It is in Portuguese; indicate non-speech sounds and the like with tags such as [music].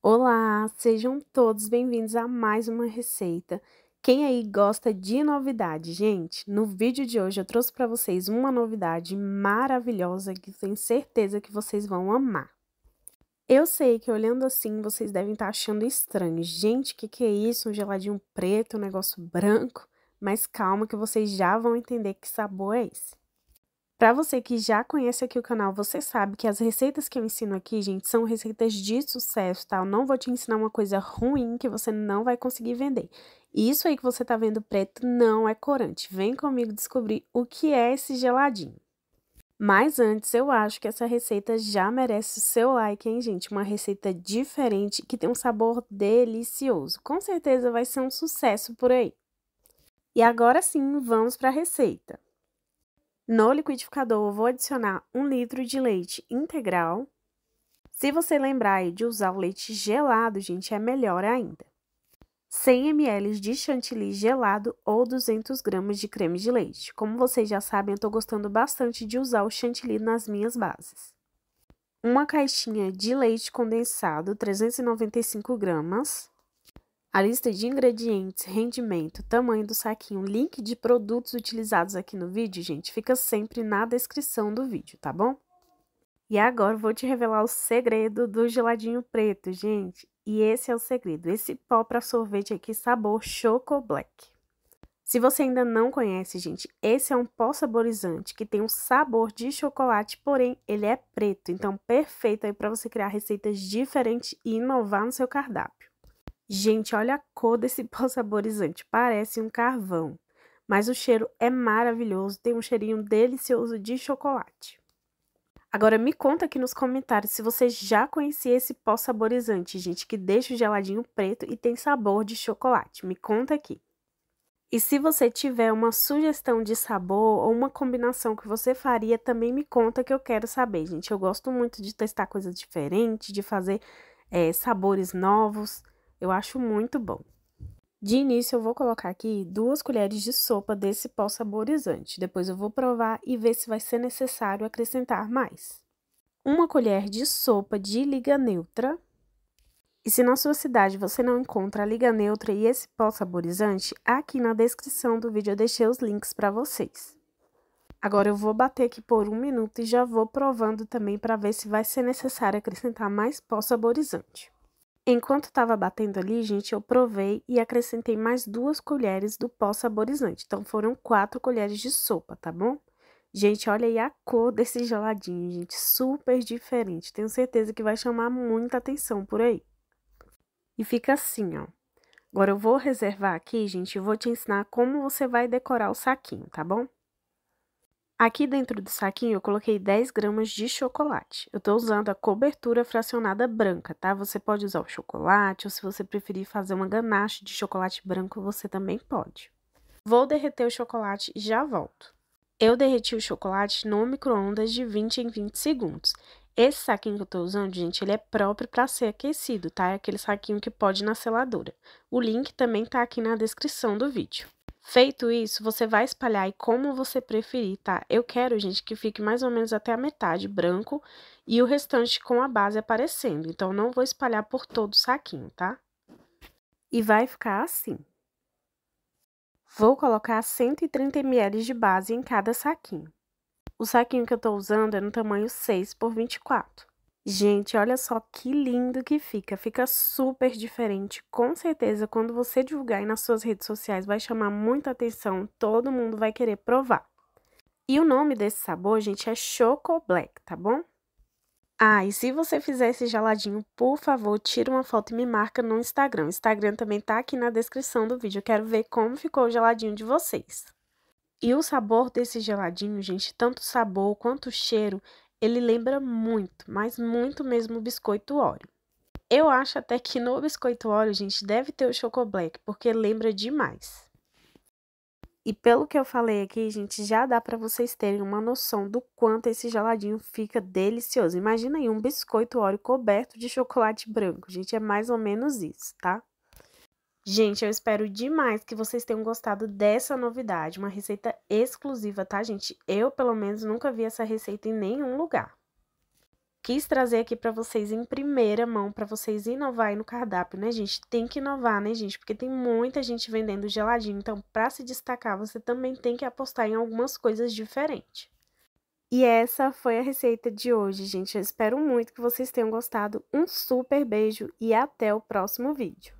Olá, sejam todos bem-vindos a mais uma receita. Quem aí gosta de novidade, gente? No vídeo de hoje eu trouxe para vocês uma novidade maravilhosa que tenho certeza que vocês vão amar. Eu sei que olhando assim vocês devem estar tá achando estranho. Gente, o que, que é isso? Um geladinho preto, um negócio branco? Mas calma que vocês já vão entender que sabor é esse. Para você que já conhece aqui o canal, você sabe que as receitas que eu ensino aqui, gente, são receitas de sucesso, tá? Eu não vou te ensinar uma coisa ruim que você não vai conseguir vender. Isso aí que você tá vendo preto não é corante. Vem comigo descobrir o que é esse geladinho. Mas antes, eu acho que essa receita já merece o seu like, hein, gente? Uma receita diferente que tem um sabor delicioso. Com certeza vai ser um sucesso por aí. E agora sim, vamos para a receita. No liquidificador, vou adicionar um litro de leite integral. Se você lembrar de usar o leite gelado, gente, é melhor ainda. 100 ml de chantilly gelado ou 200 gramas de creme de leite. Como vocês já sabem, eu estou gostando bastante de usar o chantilly nas minhas bases. Uma caixinha de leite condensado, 395 gramas. A lista de ingredientes, rendimento, tamanho do saquinho, link de produtos utilizados aqui no vídeo, gente, fica sempre na descrição do vídeo, tá bom? E agora vou te revelar o segredo do geladinho preto, gente. E esse é o segredo, esse pó para sorvete aqui sabor Choco Black. Se você ainda não conhece, gente, esse é um pó saborizante que tem um sabor de chocolate, porém ele é preto, então perfeito aí para você criar receitas diferentes e inovar no seu cardápio. Gente, olha a cor desse [laughs] pó saborizante, parece um carvão. Mas o cheiro é maravilhoso, tem um cheirinho delicioso de chocolate. Agora me conta aqui nos comentários se você já conhecia esse pó saborizante, gente, que deixa o geladinho preto e tem sabor de chocolate. Me conta aqui. E se você tiver uma sugestão de sabor ou uma combinação que você faria, também me conta que eu quero saber, gente. Eu gosto muito de testar coisas diferentes, de fazer é, sabores novos. Eu acho muito bom. De início, eu vou colocar aqui duas colheres de sopa desse pó saborizante. Depois eu vou provar e ver se vai ser necessário acrescentar mais. Uma colher de sopa de liga neutra. E se na sua cidade você não encontra a liga neutra e esse pó saborizante, aqui na descrição do vídeo eu deixei os links para vocês. Agora eu vou bater aqui por um minuto e já vou provando também para ver se vai ser necessário acrescentar mais pó saborizante. Enquanto estava batendo ali, gente, eu provei e acrescentei mais duas colheres do pó saborizante. Então, foram quatro colheres de sopa, tá bom? Gente, olha aí a cor desse geladinho, gente. Super diferente. Tenho certeza que vai chamar muita atenção por aí. E fica assim, ó. Agora, eu vou reservar aqui, gente, e vou te ensinar como você vai decorar o saquinho, tá bom? Aqui dentro do saquinho eu coloquei 10 gramas de chocolate. Eu tô usando a cobertura fracionada branca, tá? Você pode usar o chocolate ou se você preferir fazer uma ganache de chocolate branco, você também pode. Vou derreter o chocolate e já volto. Eu derreti o chocolate no micro-ondas de 20 em 20 segundos. Esse saquinho que eu tô usando, gente, ele é próprio para ser aquecido, tá? É aquele saquinho que pode ir na seladora. O link também tá aqui na descrição do vídeo. Feito isso, você vai espalhar aí como você preferir, tá? Eu quero, gente, que fique mais ou menos até a metade branco e o restante com a base aparecendo. Então, não vou espalhar por todo o saquinho, tá? E vai ficar assim. Vou colocar 130 ml de base em cada saquinho. O saquinho que eu tô usando é no tamanho 6 por 24. Gente, olha só que lindo que fica. Fica super diferente. Com certeza, quando você divulgar aí nas suas redes sociais, vai chamar muita atenção. Todo mundo vai querer provar. E o nome desse sabor, gente, é Choco Black, tá bom? Ah, e se você fizer esse geladinho, por favor, tira uma foto e me marca no Instagram. O Instagram também tá aqui na descrição do vídeo. Eu quero ver como ficou o geladinho de vocês. E o sabor desse geladinho, gente, tanto o sabor quanto o cheiro, ele lembra muito, mas muito mesmo o biscoito Oreo. Eu acho até que no biscoito Oreo, gente, deve ter o Choco Black, porque lembra demais. E pelo que eu falei aqui, gente, já dá para vocês terem uma noção do quanto esse geladinho fica delicioso. Imagina aí um biscoito Oreo coberto de chocolate branco, gente, é mais ou menos isso, tá? Gente, eu espero demais que vocês tenham gostado dessa novidade, uma receita exclusiva, tá, gente? Eu, pelo menos, nunca vi essa receita em nenhum lugar. Quis trazer aqui para vocês em primeira mão, para vocês inovarem no cardápio, né, gente? Tem que inovar, né, gente? Porque tem muita gente vendendo geladinho, então, para se destacar, você também tem que apostar em algumas coisas diferentes. E essa foi a receita de hoje, gente. Eu espero muito que vocês tenham gostado. Um super beijo e até o próximo vídeo.